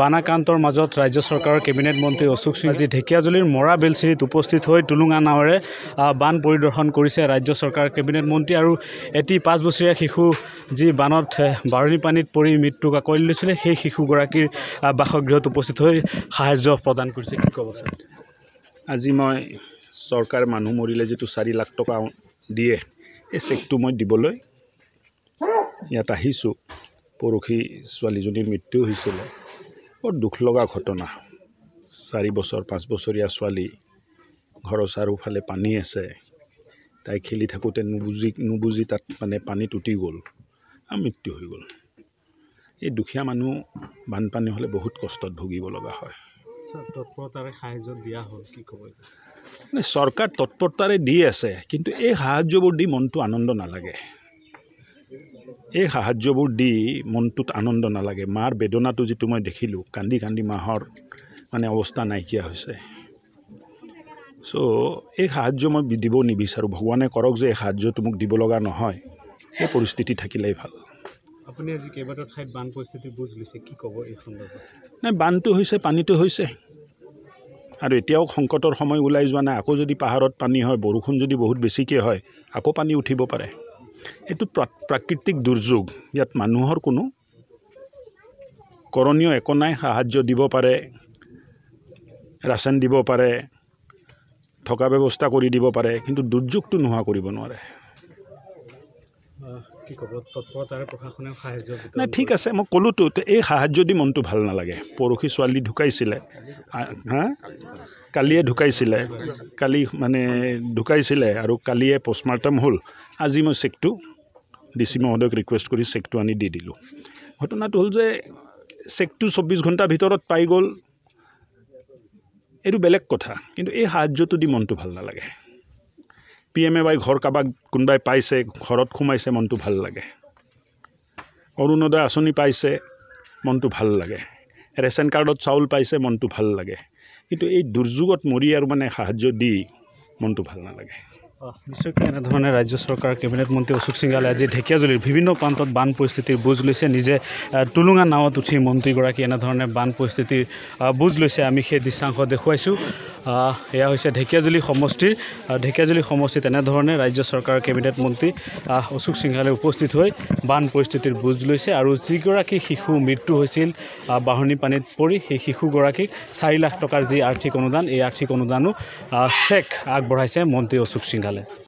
বানাকান্তৰ মাজত ৰাজ্য চৰকাৰৰ কেবিনেট মন্ত্ৰী অশোক সিং আজি ঢেকীয়াজুলিৰ মৰা বেলচিৰিত উপস্থিত হৈ টুলুঙা নাৱেৰে বান পৰিদৰ্শন কৰিছে ৰাজ্য চৰকাৰৰ কেবিনেট মন্ত্ৰী আৰু এটি পাঁচ বছৰীয়া শিশু যি বানত বাৰণী পানীত পৰি মৃত্যু আকোৱালি লৈছিলে সেই শিশুগৰাকীৰ বাসগৃহত উপস্থিত হৈ সাহায্য প্ৰদান কৰিছে কি ক'ব আজি মই চৰকাৰ মানুহ মৰিলে যিটো চাৰি লাখ টকা দিয়ে এই চেকটো মই দিবলৈ ইয়াত আহিছোঁ পৰহি ছোৱালীজনীৰ মৃত্যু হৈছিলে বৰ দুখ লগা ঘটনা চাৰি বছৰ পাঁচ বছৰীয়া ছোৱালী ঘৰৰ চাৰিওফালে পানী আছে তাই খেলি থাকোঁতে নুবুজি নুবুজি তাত মানে পানীত উটি গ'ল আৰু মৃত্যু হৈ গ'ল এই দুখীয়া মানুহ বানপানী হ'লে বহুত কষ্টত ভুগিব লগা হয় চৰকাৰ তৎপৰতাৰে দি আছে কিন্তু এই সাহাৰ্যবোৰ দি মনটো আনন্দ নালাগে এই সাহায্যবোৰ দি মনটোত আনন্দ নালাগে মাৰ বেদনাটো যিটো মই দেখিলোঁ কান্দি কান্দি মাহৰ মানে অৱস্থা নাইকিয়া হৈছে চ' এই সাহায্য মই দিব নিবিচাৰোঁ ভগৱানে কৰক যে এই সাহায্যটো মোক দিব লগা নহয় এই পৰিস্থিতি থাকিলেই ভাল আপুনি আজি কেইবাটাও ঠাইত বান পৰিস্থিতি বুজ লৈছে কি ক'ব এই সন্দৰ্ভত নাই বানটো হৈছে পানীটো হৈছে আৰু এতিয়াও সংকটৰ সময় ওলাই যোৱা নাই আকৌ যদি পাহাৰত পানী হয় বৰষুণ যদি বহুত বেছিকৈ হয় আকৌ পানী উঠিব পাৰে এইটো প্ৰাকৃতিক দুৰ্যোগ ইয়াত মানুহৰ কোনো কৰণীয় একো নাই সাহাৰ্য দিব পাৰে ৰাচন দিব পাৰে থকা ব্যৱস্থা কৰি দিব পাৰে কিন্তু দুৰ্যোগটো নোহোৱা কৰিব নোৱাৰে নাই ঠিক আছে মই ক'লোতো এই সাহায্য দি মনটো ভাল নালাগে পৰহি ছোৱালী ঢুকাইছিলে হা কালিয়ে ঢুকাইছিলে কালি মানে ঢুকাইছিলে আৰু কালিয়ে পষ্টমৰ্টম হ'ল আজি মই চেকটো ডি চি মহোদয়ক ৰিকুৱেষ্ট কৰি চেকটো আনি দি দিলোঁ ঘটনাটো হ'ল যে চেকটো চৌব্বিছ ঘণ্টাৰ ভিতৰত পাই গ'ল এইটো বেলেগ কথা কিন্তু এই সাহায্যটো দি মনটো ভাল নালাগে পি এম এ ৱাই ঘৰ কাৰোবাক কোনোবাই পাইছে ঘৰত সোমাইছে মনটো ভাল লাগে অৰুণোদয় আঁচনি পাইছে মনটো ভাল লাগে ৰেচন কাৰ্ডত চাউল পাইছে মনটো ভাল লাগে কিন্তু এই দুৰ্যোগত মৰি আৰু মানে সাহাৰ্য দি মনটো ভাল নালাগে নিশ্চয়কৈ এনেধৰণে ৰাজ্য চৰকাৰৰ কেবিনেট মন্ত্ৰী অশোক সিংগালে আজি ঢেকীয়াজুলিৰ বিভিন্ন প্ৰান্তত বান পৰিস্থিতিৰ বুজ লৈছে নিজে টুলুঙা নাৱত উঠি মন্ত্ৰীগৰাকী এনেধৰণে বান পৰিস্থিতিৰ বুজ লৈছে আমি সেই দৃশ্যাংশ দেখুৱাইছোঁ এয়া হৈছে ঢেকীয়াজুলি সমষ্টিৰ ঢেকীয়াজুলি সমষ্টিত এনেধৰণে ৰাজ্য চৰকাৰৰ কেবিনেট মন্ত্ৰী অশোক সিংঘালে উপস্থিত হৈ বান পৰিস্থিতিৰ বুজ লৈছে আৰু যিগৰাকী শিশু মৃত্যু হৈছিল বাঢ়নী পানীত পৰি সেই শিশুগৰাকীক চাৰি লাখ টকাৰ যি আৰ্থিক অনুদান এই আৰ্থিক অনুদানো চেক আগবঢ়াইছে মন্ত্ৰী অশোক সিংঘাল তাহলে